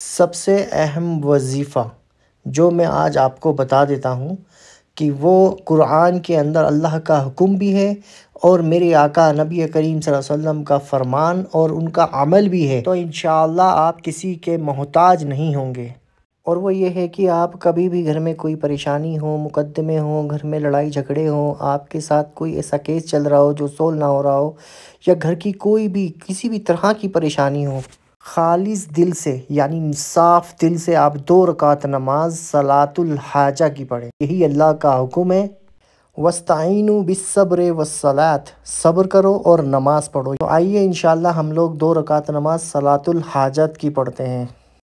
सबसे अहम वजीफ़ा जो मैं आज आपको बता देता हूँ कि वो कुरान के अंदर अल्लाह का हुक्म भी है और मेरे आका नबी करीम वसल्लम का फ़रमान और उनका अमल भी है तो इन आप किसी के मोहताज नहीं होंगे और वो ये है कि आप कभी भी घर में कोई परेशानी हो मुकदमे हो घर में लड़ाई झगड़े हो आपके साथ कोई ऐसा केस चल रहा हो जो सोल ना हो रहा हो या घर की कोई भी किसी भी तरह की परेशानी हो खालिस दिल से यानी साफ दिल से आप दो रकात नमाज सलातुल हाजा की पढ़ें यही अल्लाह का हुक्म है वस्ताइन बिसब्र वसलात सब्र करो और नमाज़ पढ़ो तो आइए इन हम लोग दो रकात नमाज सलातुल हाजत की पढ़ते हैं